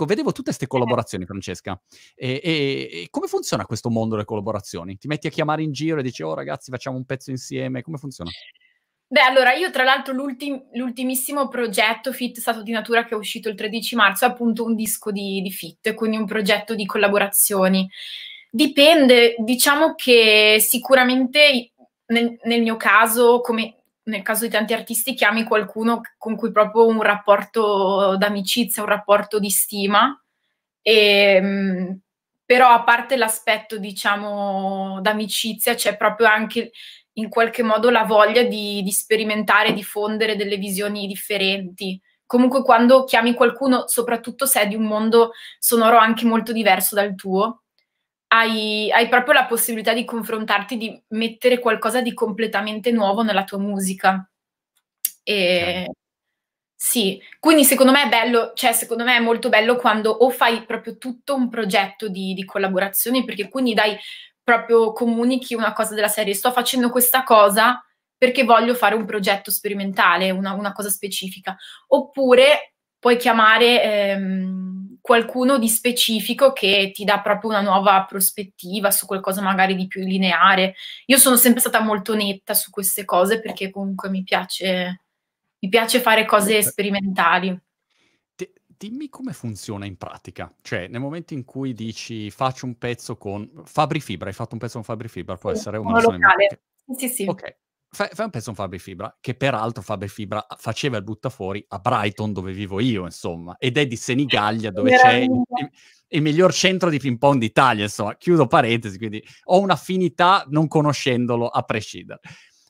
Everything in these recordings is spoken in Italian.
Ecco, vedevo tutte queste eh. collaborazioni, Francesca. E, e, e, come funziona questo mondo delle collaborazioni? Ti metti a chiamare in giro e dici, oh ragazzi, facciamo un pezzo insieme, come funziona? Beh, allora io tra l'altro l'ultim- l'ultimissimo progetto Fit Stato di Natura che è uscito il 13 marzo è appunto un disco di, di Fit, quindi un progetto di collaborazioni. Dipende, diciamo che sicuramente nel, nel mio caso, come nel caso di tanti artisti chiami qualcuno con cui proprio un rapporto d'amicizia, un rapporto di stima, e, ehm, però a parte l'aspetto diciamo d'amicizia c'è proprio anche in qualche modo la voglia di, di sperimentare, diffondere delle visioni differenti. Comunque quando chiami qualcuno, soprattutto se è di un mondo sonoro anche molto diverso dal tuo, hai, hai proprio la possibilità di confrontarti, di mettere qualcosa di completamente nuovo nella tua musica. E, Sì, quindi secondo me è bello, cioè secondo me è molto bello quando o fai proprio tutto un progetto di, di collaborazione, perché quindi dai, proprio comunichi una cosa della serie, sto facendo questa cosa perché voglio fare un progetto sperimentale, una, una cosa specifica. Oppure puoi chiamare... Ehm, qualcuno di specifico che ti dà proprio una nuova prospettiva su qualcosa magari di più lineare. Io sono sempre stata molto netta su queste cose perché comunque mi piace, mi piace fare cose sperimentali. Dimmi come funziona in pratica, cioè nel momento in cui dici faccio un pezzo con Fabri Fibra, hai fatto un pezzo con Fabri Fibra, può sì, essere un Locale. Sì, sì. Ok, fai, fai, un pezzo con Fabri Fibra, che peraltro Fabri Fibra ah, faceva il buttafuori a Brighton dove vivo io, insomma, ed è di Senigallia dove c'è il, il, miglior centro di ping pong d'Italia, insomma, chiudo parentesi, quindi ho un'affinità non conoscendolo a prescindere.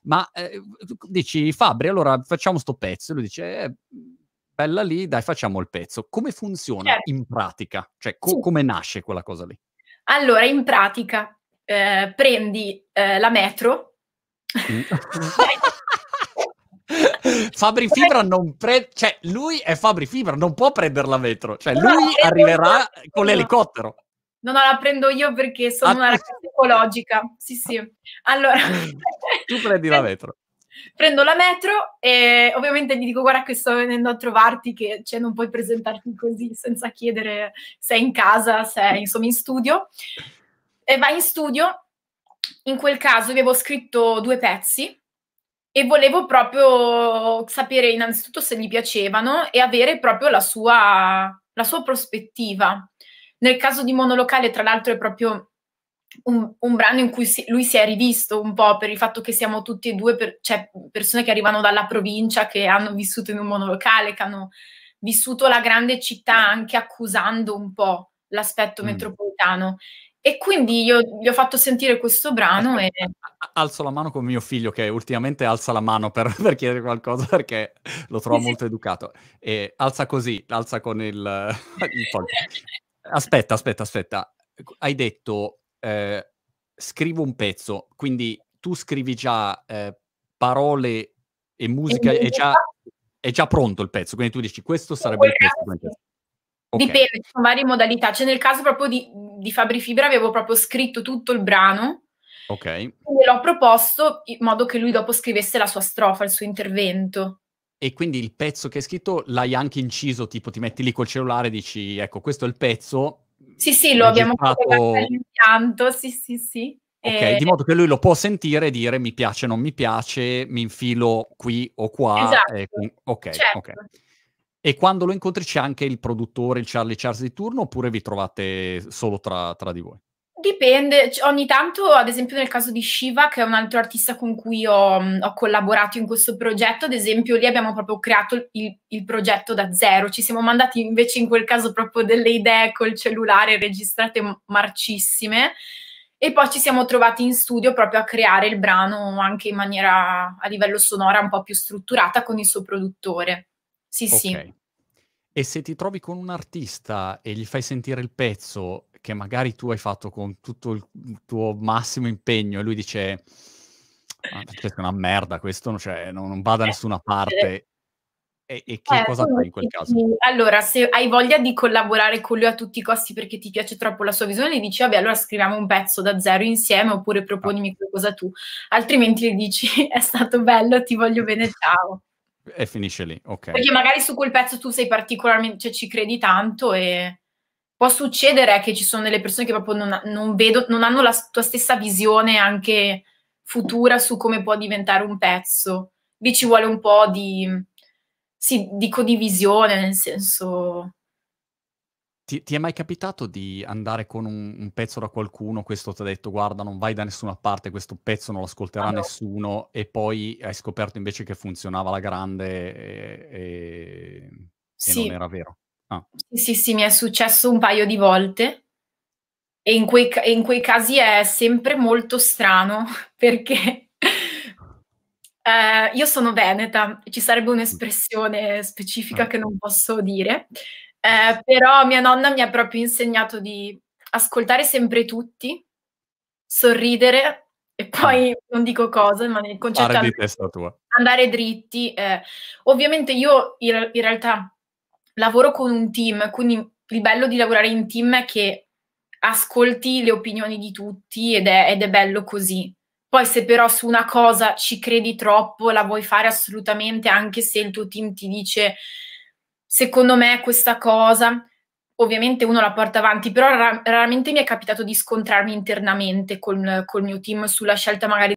Ma eh, dici Fabri, allora facciamo sto pezzo, e lui dice... Eh, bella lì, dai, facciamo il pezzo. Come funziona certo. in pratica? Cioè, co- sì. come nasce quella cosa lì? Allora, in pratica eh, prendi eh, la metro Fabri Fibra non prende, cioè lui è Fabri Fibra, non può prenderla vetro, cioè no, lui arriverà io. con l'elicottero. No, no, la prendo io perché sono una ah. ragazza ecologica. Sì, sì. Allora, tu prendi la vetro. Prendo la metro e ovviamente gli dico guarda che sto venendo a trovarti che cioè, non puoi presentarti così senza chiedere se è in casa, se è insomma in studio. E va in studio in quel caso avevo scritto due pezzi e volevo proprio sapere innanzitutto se gli piacevano e avere proprio la sua, la sua prospettiva. Nel caso di Monolocale, tra l'altro, è proprio un, un brano in cui si, lui si è rivisto un po' per il fatto che siamo tutti e due, per, cioè persone che arrivano dalla provincia, che hanno vissuto in un monolocale, che hanno vissuto la grande città anche accusando un po' l'aspetto mm. metropolitano e quindi io gli ho fatto sentire questo brano ecco, e... Alzo la mano con mio figlio che ultimamente alza la mano per, per chiedere qualcosa perché lo trovo sì, molto educato. E alza così, alza con il... il aspetta, aspetta, aspetta. Hai detto eh, scrivo un pezzo, quindi tu scrivi già eh, parole e musica, e è, già, ehm, è già pronto il pezzo, quindi tu dici questo sarebbe il pezzo. Okay. Dipende, ci sono varie modalità. Cioè, nel caso proprio di, di Fabri Fibra avevo proprio scritto tutto il brano. Ok. Quindi l'ho proposto in modo che lui dopo scrivesse la sua strofa, il suo intervento. E quindi il pezzo che hai scritto l'hai anche inciso, tipo ti metti lì col cellulare e dici, ecco, questo è il pezzo. Sì, sì, lo abbiamo fatto all'impianto, sì, sì, sì. Ok, eh, di modo che lui lo può sentire e dire mi piace, non mi piace, mi infilo qui o qua. Esatto. E... ok, certo. ok. E quando lo incontri c'è anche il produttore, il Charlie Charles di turno, oppure vi trovate solo tra, tra di voi? Dipende, ogni tanto, ad esempio nel caso di Shiva, che è un altro artista con cui ho, mhmm, ho collaborato in questo progetto, ad esempio lì abbiamo proprio creato il, il, progetto da zero, ci siamo mandati invece in quel caso proprio delle idee col cellulare registrate marcissime e poi ci siamo trovati in studio proprio a creare il brano anche in maniera a livello sonora un po' più strutturata con il suo produttore. Sì, okay. sì. E se ti trovi con un artista e gli fai sentire il pezzo che magari tu hai fatto con tutto il tuo massimo impegno e lui dice ah, è una merda questo, cioè, non, non va da eh, nessuna eh. parte, e, e, che eh, cosa fai in quel caso? Allora, se hai voglia di collaborare con lui a tutti i costi perché ti piace troppo la sua visione, gli dici, vabbè, allora scriviamo un pezzo da zero insieme oppure ah. proponimi qualcosa tu. Altrimenti gli dici, è stato bello, ti voglio bene, ciao. E finisce lì, ok. Perché magari su quel pezzo tu sei particolarmente, cioè ci credi tanto e può succedere che ci sono delle persone che proprio non, non, vedo, non hanno la tua stessa visione anche futura su come può diventare un pezzo. Lì ci vuole un po' di, sì, di condivisione, nel senso ti, ti, è mai capitato di andare con un, un pezzo da qualcuno, questo ti ha detto guarda non vai da nessuna parte, questo pezzo non lo ascolterà ah, no. nessuno e poi hai scoperto invece che funzionava la grande e, e, sì. e non era vero? Ah. Sì, sì, sì, mi è successo un paio di volte e in quei, in quei casi è sempre molto strano perché eh, io sono veneta, ci sarebbe mm. un'espressione specifica ah. che non posso dire. Eh, però mia nonna mi ha proprio insegnato di ascoltare sempre tutti, sorridere e ah. poi non dico cosa, ma nel concetto di testa tua. andare dritti. Eh. Ovviamente io in, in realtà lavoro con un team, quindi il bello di lavorare in team è che ascolti le opinioni di tutti ed è, ed è, bello così. Poi se però su una cosa ci credi troppo, la vuoi fare assolutamente, anche se il tuo team ti dice Secondo me questa cosa, ovviamente uno la porta avanti, però rar- raramente mi è capitato di scontrarmi internamente col, col mio team sulla scelta magari